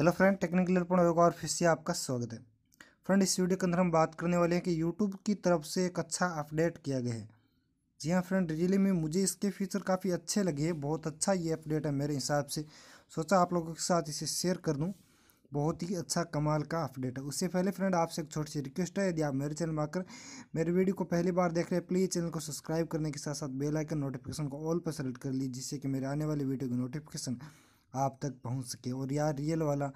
hello friend technical help एक और फिर से आपका स्वागत है फ्रेंड इस वीडियो के अंदर हम बात करने वाले हैं कि यूट्यूब की तरफ से एक अच्छा अपडेट किया गया है जी हाँ फ्रेंड रियली में मुझे इसके फीचर काफ़ी अच्छे लगे हैं बहुत अच्छा ये अपडेट है मेरे हिसाब से सोचा आप लोगों के साथ इसे शेयर कर दूँ बहुत ही अच्छा कमाल का अपडेट है उससे पहले फ्रेंड आपसे एक छोटी सी रिक्वेस्ट है यदि आप मेरे चैनल में आकर मेरे वीडियो को पहली बार देख रहे हैं प्लीज़ चैनल को सब्सक्राइब करने के साथ साथ बेल आइकन नोटिफिकेशन को ऑल पर सेलेक्ट कर लीजिए जिससे कि मेरे आने वाले वीडियो की नोटिफिकेशन आप तक पहुंच सके और यार रियल वाला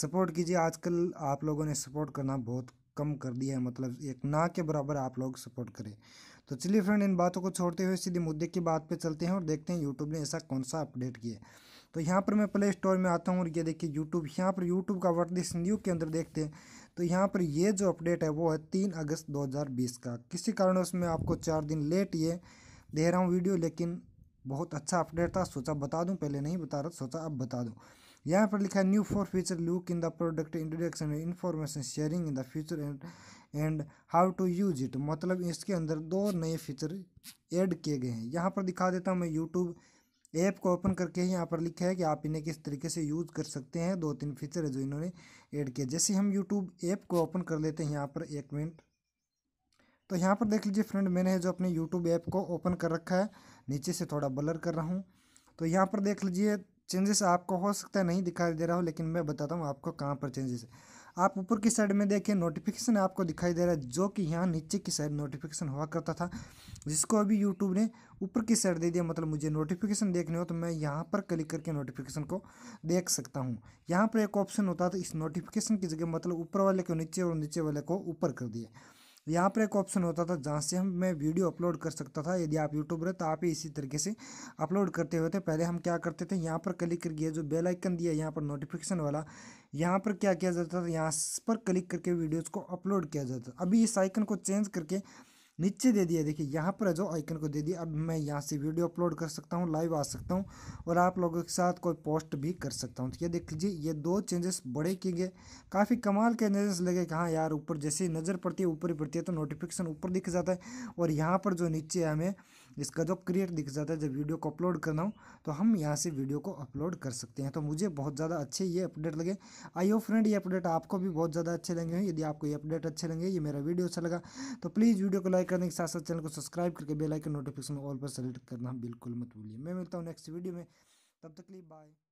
सपोर्ट कीजिए आजकल आप लोगों ने सपोर्ट करना बहुत कम कर दिया है मतलब एक ना के बराबर आप लोग सपोर्ट करें तो चलिए फ्रेंड इन बातों को छोड़ते हुए सीधे मुद्दे की बात पे चलते हैं और देखते हैं यूट्यूब ने ऐसा कौन सा अपडेट किया तो यहाँ पर मैं प्ले स्टोर में आता हूँ और ये देखिए यूट्यूब यहाँ पर यूट्यूब का वर्ड दिस न्यू के अंदर देखते हैं तो यहाँ पर ये जो अपडेट है वो है तीन अगस्त दो का किसी कारण उसमें आपको चार दिन लेट ये दे रहा हूँ वीडियो लेकिन बहुत अच्छा अपडेट था सोचा बता दूं पहले नहीं बता रहा सोचा अब बता दूं यहाँ पर लिखा है new for future look in the product introduction information sharing in the future and and how to use it मतलब इसके अंदर दो नए फीचर ऐड किए गए हैं यहाँ पर दिखा देता हूँ मैं यूट्यूब ऐप को ओपन करके ही यहाँ पर लिखा है कि आप इन्हें किस तरीके से यूज़ कर सकते हैं दो तीन फीचर है जो इन्होंने ऐड किए जैसे हम यूट्यूब ऐप को ओपन कर लेते हैं यहाँ पर एक मिनट तो यहाँ पर देख लीजिए फ्रेंड मैंने जो अपने यूट्यूब ऐप को ओपन कर रखा है नीचे से थोड़ा ब्लर कर रहा हूँ तो यहाँ पर देख लीजिए चेंजेस आपको हो सकता है नहीं दिखाई दे रहा हो लेकिन मैं बताता हूँ आपको कहाँ पर चेंजेस है आप ऊपर की साइड में देखिए नोटिफिकेशन आपको दिखाई दे रहा है जो कि यहाँ नीचे की साइड नोटिफिकेशन हुआ करता था जिसको अभी यूट्यूब ने ऊपर की साइड दे दिया मतलब मुझे नोटिफिकेशन देखने हो तो मैं यहाँ पर क्लिक करके नोटिफिकेशन को देख सकता हूँ यहाँ पर एक ऑप्शन होता था इस नोटिफिकेशन की जगह मतलब ऊपर वाले को नीचे और नीचे वाले को ऊपर कर दिया यहाँ पर एक ऑप्शन होता था जहाँ से हम मैं वीडियो अपलोड कर सकता था यदि आप यूट्यूबर तो आप ही इसी तरीके से अपलोड करते हुए थे पहले हम क्या करते थे यहाँ पर क्लिक करके जो बेल आइकन दिया यहाँ पर नोटिफिकेशन वाला यहाँ पर क्या किया जाता था यहाँ पर क्लिक करके वीडियोज़ को अपलोड किया जाता था अभी इस आइकन को चेंज करके नीचे दे दिया देखिए यहाँ पर जो आइकन को दे दिया अब मैं यहाँ से वीडियो अपलोड कर सकता हूँ लाइव आ सकता हूँ और आप लोगों के साथ कोई पोस्ट भी कर सकता हूँ तो ये देख लीजिए ये दो चेंजेस बड़े किए गए काफ़ी कमाल के चेंजेस लगे कि हाँ यार ऊपर जैसे नज़र पड़ती है ऊपर ही पड़ती है तो नोटिफिकेशन ऊपर दिख जाता है और यहाँ पर जो नीचे हमें इसका जो क्रिएट दिख जाता है जब वीडियो को अपलोड करना हो तो हम यहाँ से वीडियो को अपलोड कर सकते हैं तो मुझे बहुत ज़्यादा अच्छे ये अपडेट लगे आई हो फ्रेंड ये अपडेट आपको भी बहुत ज़्यादा अच्छे लगे हैं यदि आपको ये अपडेट अच्छे लगे ये मेरा वीडियो अच्छा लगा तो प्लीज़ वीडियो को लाइक करने के साथ साथ चैनल को सब्सक्राइब करके बेलाइकन नोटिफिकेशन ऑल पर सेलेक्ट करना बिल्कुल मत भूलिए मैं मिलता हूँ नेक्स्ट वीडियो में तब तक लिए बाय